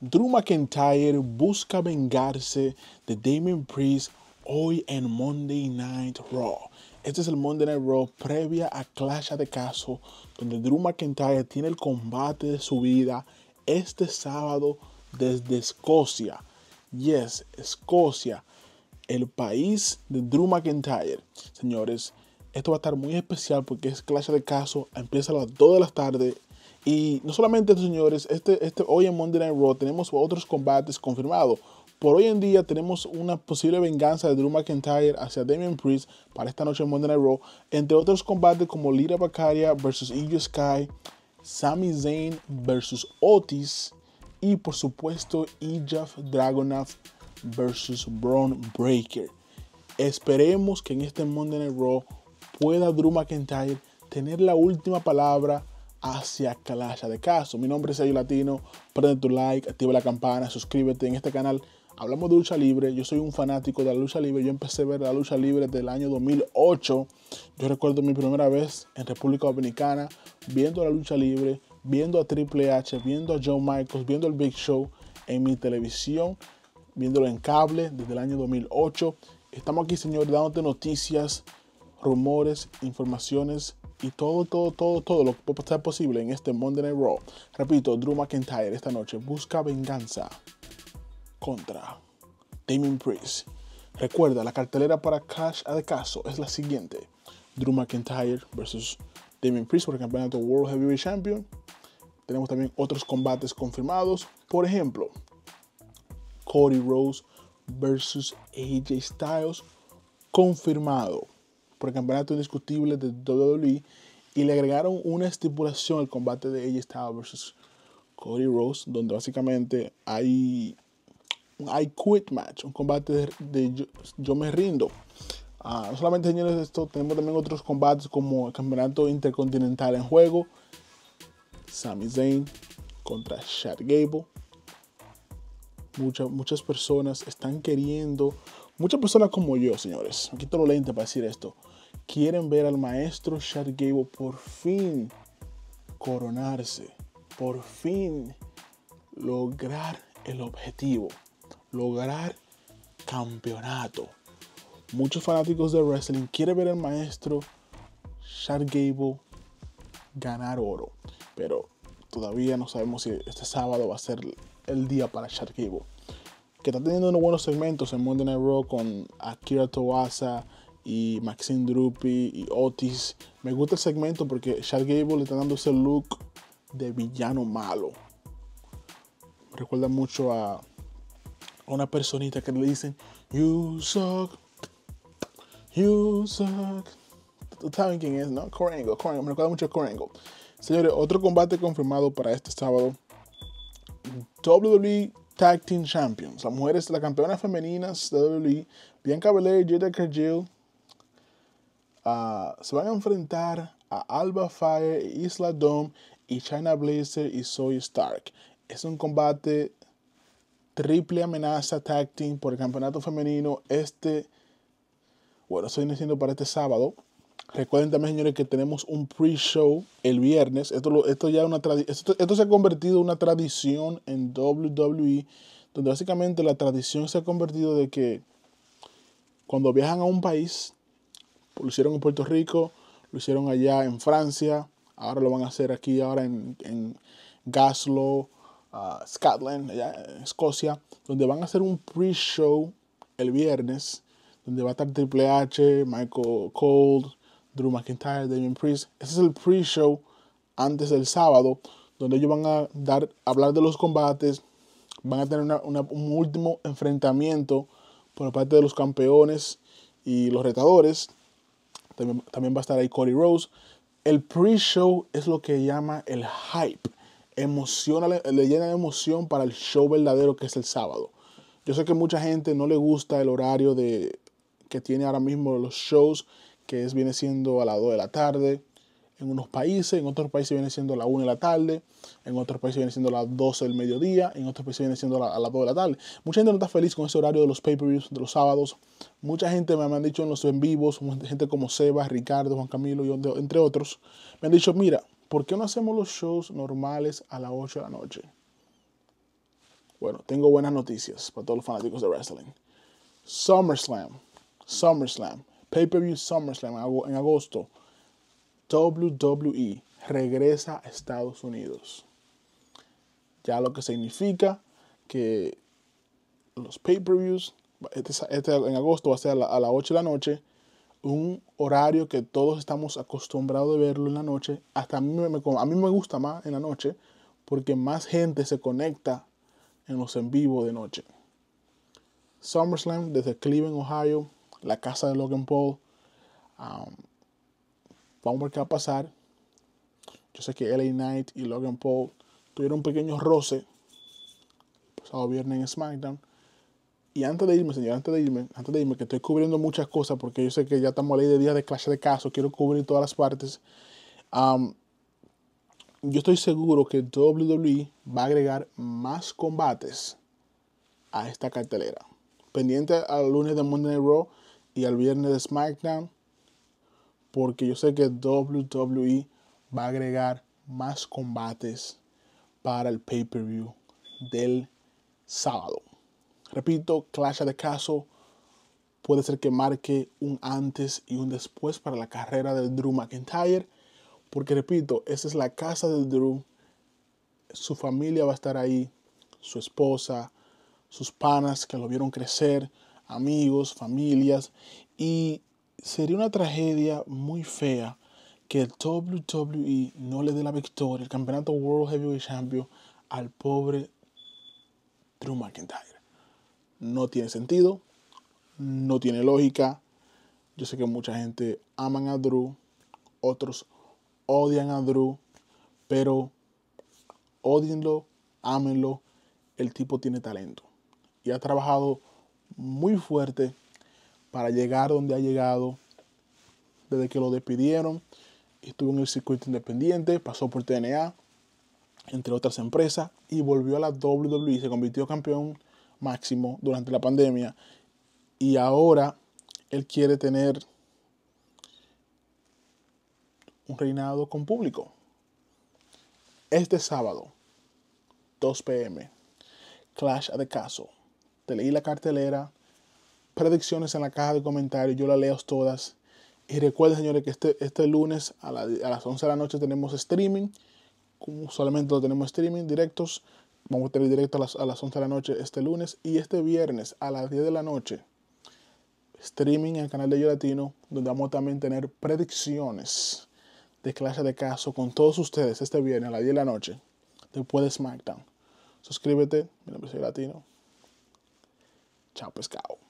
Drew McIntyre busca vengarse de Damien Priest hoy en Monday Night Raw. Este es el Monday Night Raw previa a Clash de Caso, donde Drew McIntyre tiene el combate de su vida este sábado desde Escocia. Yes, Escocia, el país de Drew McIntyre. Señores, esto va a estar muy especial porque es Clash de Caso, empieza a las 2 de la tarde y no solamente señores, este, este, hoy en Monday Night Raw tenemos otros combates confirmados. Por hoy en día tenemos una posible venganza de Drew McIntyre hacia Damien Priest para esta noche en Monday Night Raw, entre otros combates como Lira Bacaria versus Io Sky, Sami Zayn versus Otis y por supuesto Ijaf Dragonath versus Braun Breaker. Esperemos que en este Monday Night Raw pueda Drew McIntyre tener la última palabra hacia Clash de Caso. Mi nombre es Ayo Latino, prende tu like, activa la campana, suscríbete en este canal. Hablamos de lucha libre, yo soy un fanático de la lucha libre, yo empecé a ver la lucha libre del año 2008. Yo recuerdo mi primera vez en República Dominicana viendo la lucha libre, viendo a Triple H, viendo a John Michaels, viendo el Big Show en mi televisión, viéndolo en cable desde el año 2008. Estamos aquí, señor, dándote noticias, rumores, informaciones y todo, todo, todo, todo lo que pueda posible en este Monday Night Raw. Repito, Drew McIntyre esta noche busca venganza contra Damien Priest. Recuerda, la cartelera para cash de Caso es la siguiente. Drew McIntyre versus Damien Priest por el campeonato World Heavyweight Champion. Tenemos también otros combates confirmados. Por ejemplo, Cody Rose versus AJ Styles confirmado por campeonato indiscutible de WWE y le agregaron una estipulación al combate de AJ Styles versus Cody Rose. donde básicamente hay un quit match, un combate de, yo, me rindo. Ah, no solamente señores esto, tenemos también otros combates como el campeonato intercontinental en juego, Sami Zayn contra Chad Gable. muchas personas están queriendo Muchas personas como yo, señores, quito todo lente para decir esto, quieren ver al maestro Shark Gable por fin coronarse, por fin lograr el objetivo, lograr campeonato. Muchos fanáticos de wrestling quieren ver al maestro Shark Gable ganar oro, pero todavía no sabemos si este sábado va a ser el día para Shark Gable que está teniendo unos buenos segmentos en Monday Night Raw con Akira Towaza y Maxine Drupi y Otis. Me gusta el segmento porque Chad Gable le está dando ese look de villano malo. recuerda mucho a una personita que le dicen, You suck, you suck. Tú sabes quién es, ¿no? Corango, Corango. Me recuerda mucho a Corango. Señores, otro combate confirmado para este sábado. WWE Tag Team Champions. Las mujeres, las campeonas femeninas de WWE, Bianca Belair y Jada Cargill, ah, se van a enfrentar a Alba Fire, Isla Dome y China Blazer y Zoe Stark. Es un combate triple amenaza tag team por el campeonato femenino este, bueno, estoy diciendo para este sábado, Recuerden también, señores, que tenemos un pre-show el viernes. Esto, esto, ya una se ha convertido en una tradición en WWE, donde básicamente la tradición se ha convertido de que cuando viajan a un país, lo hicieron en Puerto Rico, lo hicieron allá en Francia, ahora lo van a hacer aquí, ahora en, Gaslow, ah, Scotland, Escocia, donde van a hacer un pre-show el viernes, donde va a estar Triple H, Michael Cole, Drew McIntyre, Damien Priest. Ese es el pre-show antes del sábado, donde ellos van a dar, hablar de los combates, van a tener un último enfrentamiento por parte de los campeones y los retadores. También, va a estar ahí Cody Rose. El pre-show es lo que llama el hype. le llena de emoción para el show verdadero que es el sábado. Yo sé que mucha gente no le gusta el horario de, que tiene ahora mismo los shows que es, viene siendo a las 2 de la tarde en unos países, en otros países viene siendo a las 1 de la tarde, en otros países viene siendo a las 12 del mediodía, en otros países viene siendo a, las 2 de la tarde. Mucha gente no está feliz con ese horario de los pay-per-views, de los sábados. Mucha gente me, han dicho en los en vivos, gente como Seba Ricardo, Juan Camilo, entre otros, me han dicho, mira, ¿por qué no hacemos los shows normales a las 8 de la noche? Bueno, tengo buenas noticias para todos los fanáticos de wrestling. SummerSlam. SummerSlam Pay-per-view SummerSlam en agosto. WWE regresa a Estados Unidos. Ya lo que significa que los pay-per-views, este, este en agosto va a ser a, la, las 8 de la noche, un horario que todos estamos acostumbrados de verlo en la noche. Hasta a mí me, a mí me gusta más en la noche porque más gente se conecta en los en vivo de noche. SummerSlam desde Cleveland, Ohio, la casa de Logan Paul. Um, vamos a ver qué va a pasar. Yo sé que LA Knight y Logan Paul tuvieron un pequeño roce pasado viernes en SmackDown. Y antes de irme, señor, antes de irme, antes de irme, que estoy cubriendo muchas cosas porque yo sé que ya estamos a ley de días de clase de caso quiero cubrir todas las partes. Um, yo estoy seguro que WWE va a agregar más combates a esta cartelera. Pendiente al lunes de Monday Night Raw, y al viernes de SmackDown. Porque yo sé que WWE va a agregar más combates para el pay-per-view del sábado. Repito, Clash de caso puede ser que marque un antes y un después para la carrera de Drew McIntyre. Porque repito, esa es la casa de Drew. Su familia va a estar ahí, su esposa, sus panas que lo vieron crecer, amigos, familias, y sería una tragedia muy fea que el WWE no le dé la victoria, el campeonato World Heavyweight Champion, al pobre Drew McIntyre. No tiene sentido, no tiene lógica. Yo sé que mucha gente aman a Drew, otros odian a Drew, pero odienlo, amenlo el tipo tiene talento y ha trabajado muy fuerte para llegar donde ha llegado desde que lo despidieron. Estuvo en el circuito independiente, pasó por TNA, entre otras empresas, y volvió a la WWE. Se convirtió campeón máximo durante la pandemia. Y ahora él quiere tener un reinado con público. Este sábado, 2 pm, Clash at the Castle te leí la cartelera, predicciones en la caja de comentarios, yo las leo todas. Y recuerden, señores, que este, este lunes a, las 11 de la noche tenemos streaming. Como solamente lo tenemos streaming, directos. Vamos a tener directo a las, 11 de la noche este lunes. Y este viernes a las 10 de la noche, streaming en el canal de Yo Latino, donde vamos a también tener predicciones de clase de caso con todos ustedes este viernes a las 10 de la noche, después de SmackDown. Suscríbete, mi nombre es Latino. Ciao, pescado.